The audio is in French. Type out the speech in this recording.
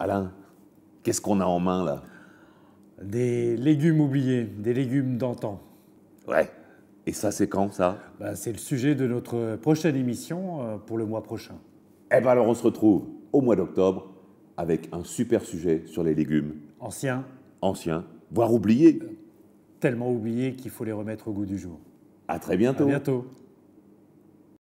Alain, qu'est-ce qu'on a en main là Des légumes oubliés, des légumes d'antan. Ouais. Et ça, c'est quand ça bah, C'est le sujet de notre prochaine émission euh, pour le mois prochain. Eh bien, alors, on se retrouve au mois d'octobre avec un super sujet sur les légumes. Anciens. Anciens, voire oubliés. tellement oubliés qu'il faut les remettre au goût du jour. À très bientôt. À bientôt.